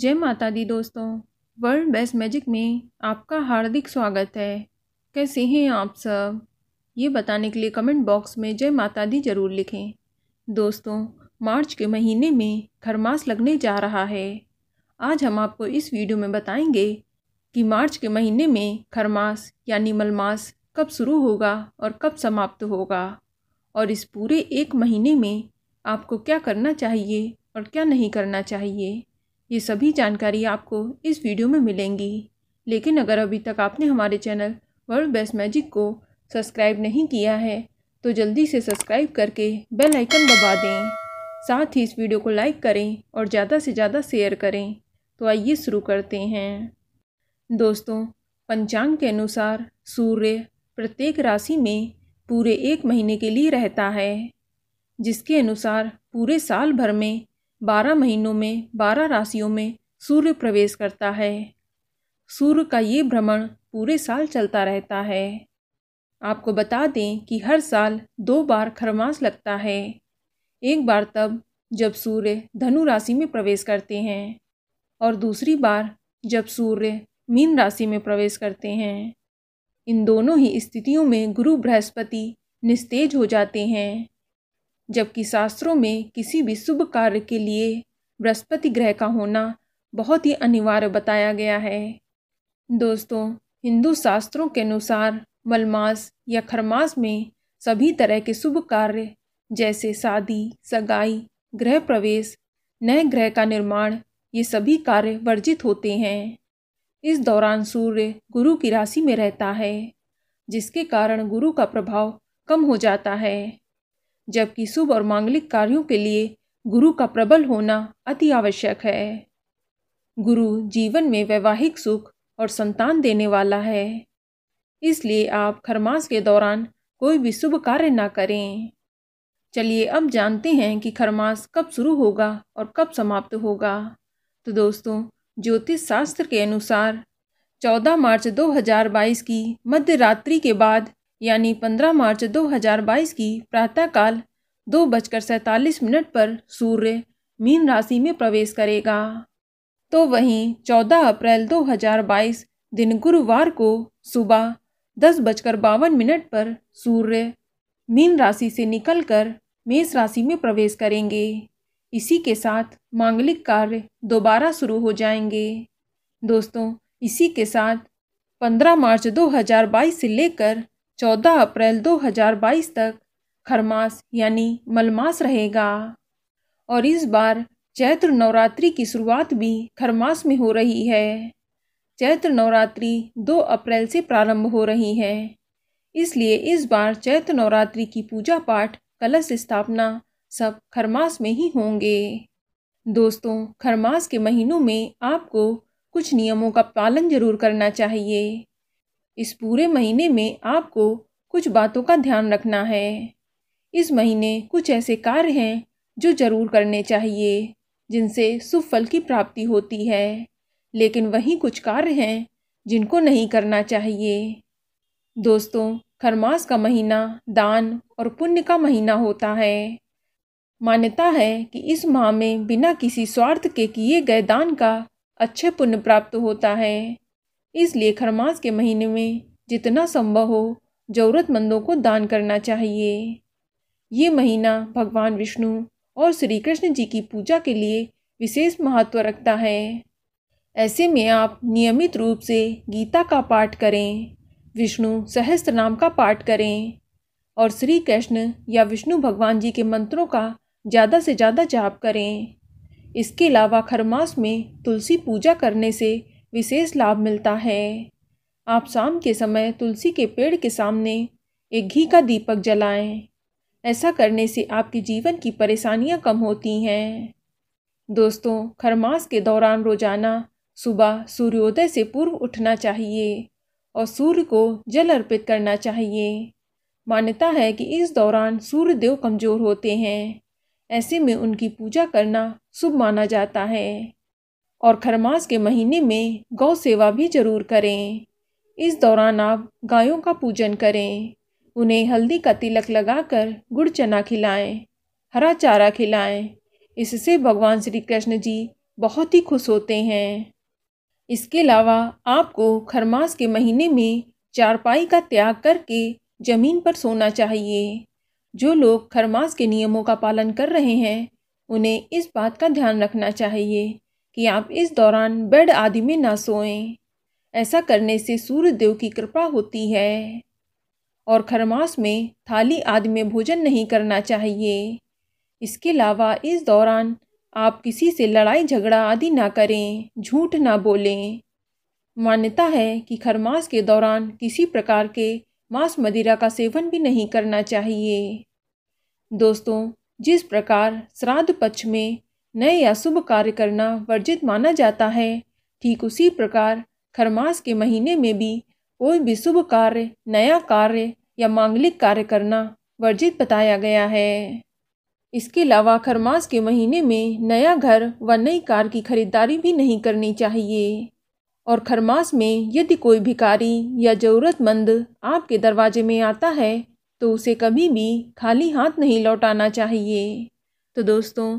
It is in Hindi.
जय माता दी दोस्तों वर्ल्ड बेस्ट मैजिक में आपका हार्दिक स्वागत है कैसे हैं आप सब ये बताने के लिए कमेंट बॉक्स में जय माता दी ज़रूर लिखें दोस्तों मार्च के महीने में खरमास लगने जा रहा है आज हम आपको इस वीडियो में बताएंगे कि मार्च के महीने में खरमास यानी मलमास कब शुरू होगा और कब समाप्त होगा और इस पूरे एक महीने में आपको क्या करना चाहिए और क्या नहीं करना चाहिए ये सभी जानकारी आपको इस वीडियो में मिलेंगी लेकिन अगर अभी तक आपने हमारे चैनल वर्ल्ड बेस्ट मैजिक को सब्सक्राइब नहीं किया है तो जल्दी से सब्सक्राइब करके बेल आइकन दबा दें साथ ही इस वीडियो को लाइक करें और ज़्यादा से ज़्यादा शेयर करें तो आइए शुरू करते हैं दोस्तों पंचांग के अनुसार सूर्य प्रत्येक राशि में पूरे एक महीने के लिए रहता है जिसके अनुसार पूरे साल भर में बारह महीनों में बारह राशियों में सूर्य प्रवेश करता है सूर्य का ये भ्रमण पूरे साल चलता रहता है आपको बता दें कि हर साल दो बार खरमास लगता है एक बार तब जब सूर्य धनु राशि में प्रवेश करते हैं और दूसरी बार जब सूर्य मीन राशि में प्रवेश करते हैं इन दोनों ही स्थितियों में गुरु बृहस्पति निस्तेज हो जाते हैं जबकि शास्त्रों में किसी भी शुभ कार्य के लिए बृहस्पति ग्रह का होना बहुत ही अनिवार्य बताया गया है दोस्तों हिंदू शास्त्रों के अनुसार मलमास या खरमास में सभी तरह के शुभ कार्य जैसे शादी सगाई ग्रह प्रवेश नए ग्रह का निर्माण ये सभी कार्य वर्जित होते हैं इस दौरान सूर्य गुरु की राशि में रहता है जिसके कारण गुरु का प्रभाव कम हो जाता है जबकि शुभ और मांगलिक कार्यों के लिए गुरु का प्रबल होना अति आवश्यक है गुरु जीवन में वैवाहिक सुख और संतान देने वाला है इसलिए आप खरमास के दौरान कोई भी शुभ कार्य ना करें चलिए अब जानते हैं कि खरमास कब शुरू होगा और कब समाप्त होगा तो दोस्तों ज्योतिष शास्त्र के अनुसार 14 मार्च 2022 की मध्य रात्रि के बाद यानी 15 मार्च 2022 की प्रातःकाल दो बजकर सैंतालीस मिनट पर सूर्य मीन राशि में प्रवेश करेगा तो वहीं 14 अप्रैल 2022 दिन गुरुवार को सुबह दस बजकर बावन मिनट पर सूर्य मीन राशि से निकलकर मेष राशि में प्रवेश करेंगे इसी के साथ मांगलिक कार्य दोबारा शुरू हो जाएंगे दोस्तों इसी के साथ 15 मार्च 2022 से लेकर 14 अप्रैल 2022 तक खरमास यानी मलमास रहेगा और इस बार चैत्र नवरात्रि की शुरुआत भी खरमास में हो रही है चैत्र नवरात्रि 2 अप्रैल से प्रारंभ हो रही है इसलिए इस बार चैत्र नवरात्रि की पूजा पाठ कलश स्थापना सब खरमास में ही होंगे दोस्तों खरमास के महीनों में आपको कुछ नियमों का पालन जरूर करना चाहिए इस पूरे महीने में आपको कुछ बातों का ध्यान रखना है इस महीने कुछ ऐसे कार्य हैं जो जरूर करने चाहिए जिनसे शुभ फल की प्राप्ति होती है लेकिन वहीं कुछ कार्य हैं जिनको नहीं करना चाहिए दोस्तों खरमास का महीना दान और पुण्य का महीना होता है मान्यता है कि इस माह में बिना किसी स्वार्थ के किए गए दान का अच्छे पुण्य प्राप्त होता है इसलिए खरमास के महीने में जितना संभव हो ज़रूरतमंदों को दान करना चाहिए ये महीना भगवान विष्णु और श्री कृष्ण जी की पूजा के लिए विशेष महत्व रखता है ऐसे में आप नियमित रूप से गीता का पाठ करें विष्णु सहस्त्र नाम का पाठ करें और श्री कृष्ण या विष्णु भगवान जी के मंत्रों का ज़्यादा से ज़्यादा जाप करें इसके अलावा खरमास में तुलसी पूजा करने से विशेष लाभ मिलता है आप शाम के समय तुलसी के पेड़ के सामने एक घी का दीपक जलाएं। ऐसा करने से आपके जीवन की परेशानियां कम होती हैं दोस्तों खरमास के दौरान रोजाना सुबह सूर्योदय से पूर्व उठना चाहिए और सूर्य को जल अर्पित करना चाहिए मान्यता है कि इस दौरान सूर्य देव कमज़ोर होते हैं ऐसे में उनकी पूजा करना शुभ माना जाता है और खरमास के महीने में गौ सेवा भी जरूर करें इस दौरान आप गायों का पूजन करें उन्हें हल्दी का तिलक लगाकर गुड़ चना खिलाएं हरा चारा खिलाएं इससे भगवान श्री कृष्ण जी बहुत ही खुश होते हैं इसके अलावा आपको खरमास के महीने में चारपाई का त्याग करके ज़मीन पर सोना चाहिए जो लोग खरमास के नियमों का पालन कर रहे हैं उन्हें इस बात का ध्यान रखना चाहिए कि आप इस दौरान बेड आदि में ना सोएं ऐसा करने से सूर्य देव की कृपा होती है और खरमास में थाली आदि में भोजन नहीं करना चाहिए इसके अलावा इस दौरान आप किसी से लड़ाई झगड़ा आदि ना करें झूठ ना बोलें मान्यता है कि खरमास के दौरान किसी प्रकार के मांस मदिरा का सेवन भी नहीं करना चाहिए दोस्तों जिस प्रकार श्राद्ध पक्ष में नए अशुभ कार्य करना वर्जित माना जाता है ठीक उसी प्रकार खरमास के महीने में भी कोई भी शुभ कार्य नया कार्य या मांगलिक कार्य करना वर्जित बताया गया है इसके अलावा खरमास के महीने में नया घर व नई कार की खरीदारी भी नहीं करनी चाहिए और खरमास में यदि कोई भिकारी या ज़रूरतमंद आपके दरवाजे में आता है तो उसे कभी भी खाली हाथ नहीं लौटाना चाहिए तो दोस्तों